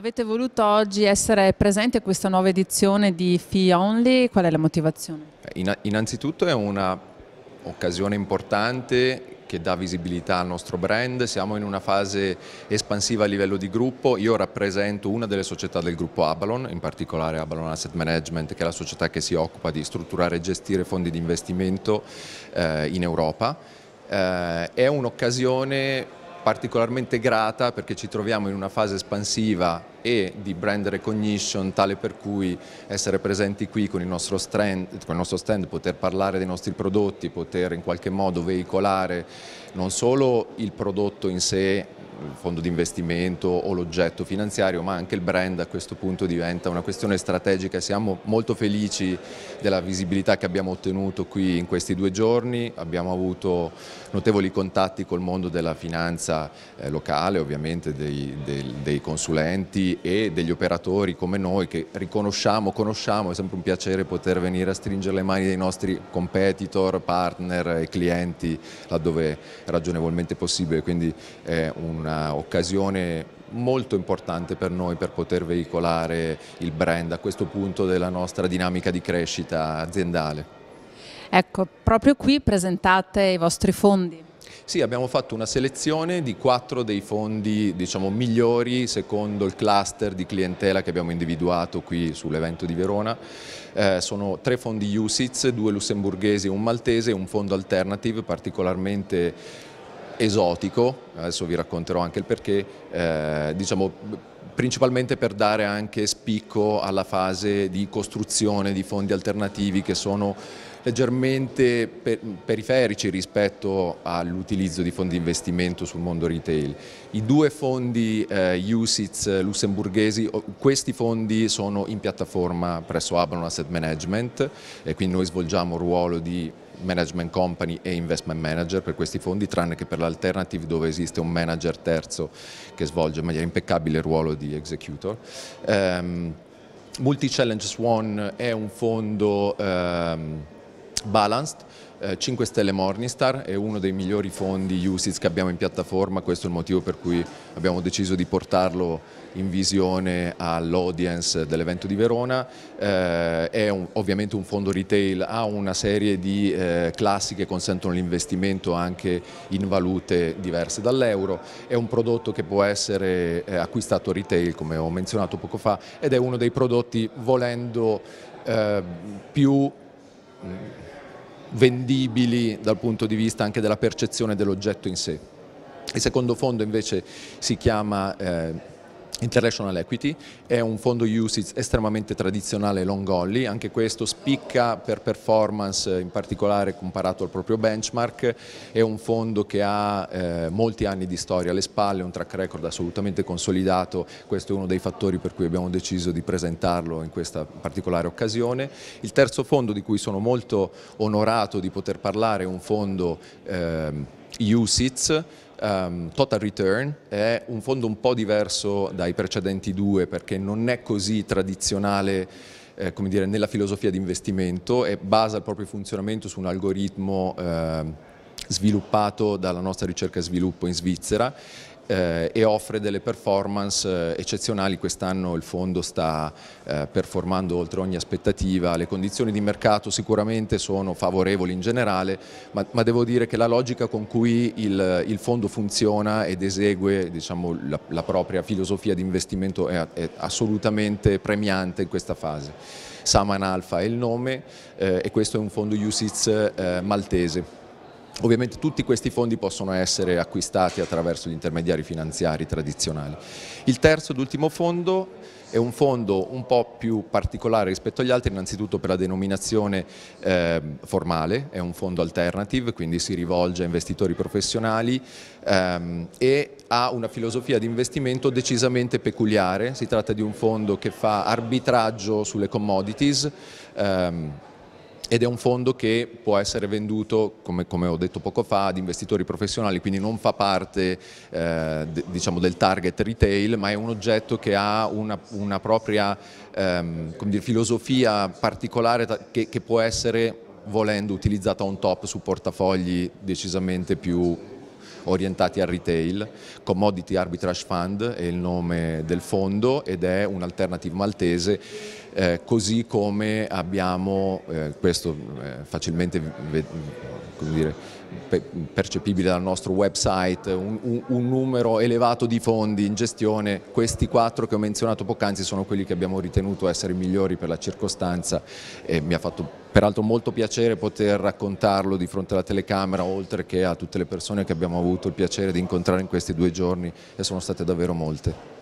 Avete voluto oggi essere presenti a questa nuova edizione di Fee Only, qual è la motivazione? innanzitutto è un'occasione importante che dà visibilità al nostro brand, siamo in una fase espansiva a livello di gruppo, io rappresento una delle società del gruppo Abalon, in particolare Abalon Asset Management che è la società che si occupa di strutturare e gestire fondi di investimento eh, in Europa, eh, è un'occasione particolarmente grata perché ci troviamo in una fase espansiva e di brand recognition tale per cui essere presenti qui con il nostro stand, con il nostro stand poter parlare dei nostri prodotti, poter in qualche modo veicolare non solo il prodotto in sé il fondo di investimento o l'oggetto finanziario, ma anche il brand a questo punto diventa una questione strategica siamo molto felici della visibilità che abbiamo ottenuto qui in questi due giorni, abbiamo avuto notevoli contatti col mondo della finanza eh, locale, ovviamente dei, dei, dei consulenti e degli operatori come noi che riconosciamo, conosciamo, è sempre un piacere poter venire a stringere le mani dei nostri competitor, partner e clienti laddove ragionevolmente possibile, quindi è una un'occasione molto importante per noi per poter veicolare il brand a questo punto della nostra dinamica di crescita aziendale. Ecco, proprio qui presentate i vostri fondi. Sì, abbiamo fatto una selezione di quattro dei fondi diciamo, migliori secondo il cluster di clientela che abbiamo individuato qui sull'evento di Verona. Eh, sono tre fondi USITS, due lussemburghesi, e un maltese un fondo alternative particolarmente esotico, adesso vi racconterò anche il perché, eh, diciamo principalmente per dare anche spicco alla fase di costruzione di fondi alternativi che sono leggermente periferici rispetto all'utilizzo di fondi di investimento sul mondo retail. I due fondi eh, USITS lussemburghesi, questi fondi sono in piattaforma presso Abanon Asset Management e quindi noi svolgiamo un ruolo di management company e investment manager per questi fondi, tranne che per l'alternative dove esiste un manager terzo che svolge in maniera impeccabile il ruolo titolo di executor. Um, ehm, Multi Challenge Swan è un fondo um, Balanced, 5 eh, Stelle Morningstar è uno dei migliori fondi USIS che abbiamo in piattaforma, questo è il motivo per cui abbiamo deciso di portarlo in visione all'audience dell'evento di Verona, eh, è un, ovviamente un fondo retail, ha una serie di eh, classi che consentono l'investimento anche in valute diverse dall'euro, è un prodotto che può essere acquistato retail come ho menzionato poco fa ed è uno dei prodotti volendo più mm, vendibili dal punto di vista anche della percezione dell'oggetto in sé. Il secondo fondo invece si chiama eh, International Equity è un fondo usage estremamente tradizionale long only, anche questo spicca per performance in particolare comparato al proprio benchmark, è un fondo che ha eh, molti anni di storia alle spalle, un track record assolutamente consolidato, questo è uno dei fattori per cui abbiamo deciso di presentarlo in questa particolare occasione. Il terzo fondo di cui sono molto onorato di poter parlare è un fondo eh, USITS, um, Total Return è un fondo un po' diverso dai precedenti due perché non è così tradizionale eh, come dire, nella filosofia di investimento e basa il proprio funzionamento su un algoritmo eh, sviluppato dalla nostra ricerca e sviluppo in Svizzera eh, e offre delle performance eh, eccezionali. Quest'anno il fondo sta eh, performando oltre ogni aspettativa, le condizioni di mercato sicuramente sono favorevoli in generale, ma, ma devo dire che la logica con cui il, il fondo funziona ed esegue diciamo, la, la, propria filosofia di investimento è, è assolutamente premiante in questa fase. Saman Alpha è il nome eh, e questo è un fondo USITS eh, maltese. Ovviamente tutti questi fondi possono essere acquistati attraverso gli intermediari finanziari tradizionali. Il terzo ed ultimo fondo è un fondo un po' più particolare rispetto agli altri, innanzitutto per la denominazione eh, formale, è un fondo alternative, quindi si rivolge a investitori professionali ehm, e ha una filosofia di investimento decisamente peculiare, si tratta di un fondo che fa arbitraggio sulle commodities, ehm, ed è un fondo che può essere venduto, come, come, ho detto poco fa, ad investitori professionali, quindi non fa parte eh, diciamo del target retail, ma è un oggetto che ha una, una propria ehm, dire, filosofia particolare che, che può essere, volendo, utilizzata on top su portafogli decisamente più orientati al retail. Commodity Arbitrage Fund è il nome del fondo ed è un'alternative maltese eh, così come abbiamo, eh, questo eh, facilmente come dire, percepibile dal nostro website, un, un, un, numero elevato di fondi in gestione, questi quattro che ho menzionato poc'anzi sono quelli che abbiamo ritenuto essere migliori per la circostanza e mi ha fatto peraltro molto piacere poter raccontarlo di fronte alla telecamera oltre che a tutte le persone che abbiamo avuto il piacere di incontrare in questi due giorni e sono state davvero molte.